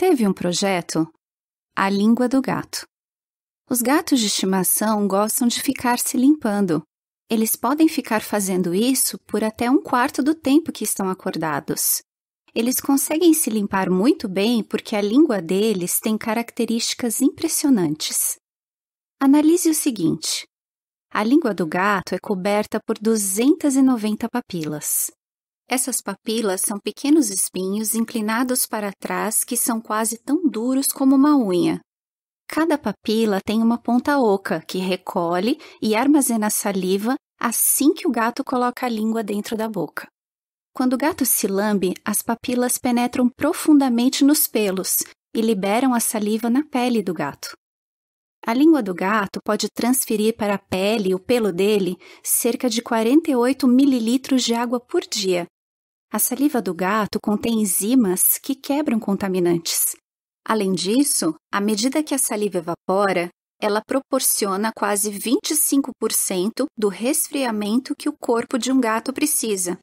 Teve um projeto? A língua do gato. Os gatos de estimação gostam de ficar se limpando. Eles podem ficar fazendo isso por até um quarto do tempo que estão acordados. Eles conseguem se limpar muito bem porque a língua deles tem características impressionantes. Analise o seguinte: a língua do gato é coberta por 290 papilas. Essas papilas são pequenos espinhos inclinados para trás que são quase tão duros como uma unha. Cada papila tem uma ponta oca que recolhe e armazena saliva assim que o gato coloca a língua dentro da boca. Quando o gato se lambe, as papilas penetram profundamente nos pelos e liberam a saliva na pele do gato. A língua do gato pode transferir para a pele e o pelo dele cerca de 48 mililitros de água por dia, a saliva do gato contém enzimas que quebram contaminantes. Além disso, à medida que a saliva evapora, ela proporciona quase 25% do resfriamento que o corpo de um gato precisa.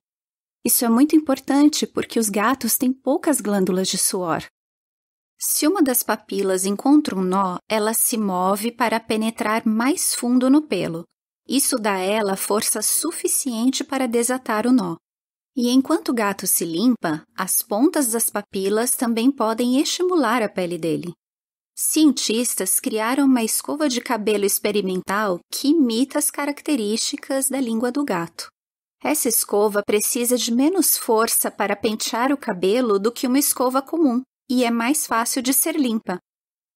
Isso é muito importante porque os gatos têm poucas glândulas de suor. Se uma das papilas encontra um nó, ela se move para penetrar mais fundo no pelo. Isso dá a ela força suficiente para desatar o nó. E enquanto o gato se limpa, as pontas das papilas também podem estimular a pele dele. Cientistas criaram uma escova de cabelo experimental que imita as características da língua do gato. Essa escova precisa de menos força para pentear o cabelo do que uma escova comum e é mais fácil de ser limpa.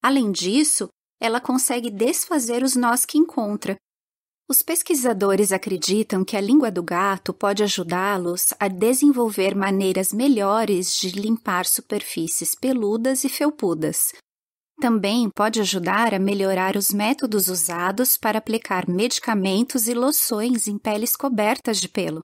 Além disso, ela consegue desfazer os nós que encontra, os pesquisadores acreditam que a língua do gato pode ajudá-los a desenvolver maneiras melhores de limpar superfícies peludas e felpudas. Também pode ajudar a melhorar os métodos usados para aplicar medicamentos e loções em peles cobertas de pelo.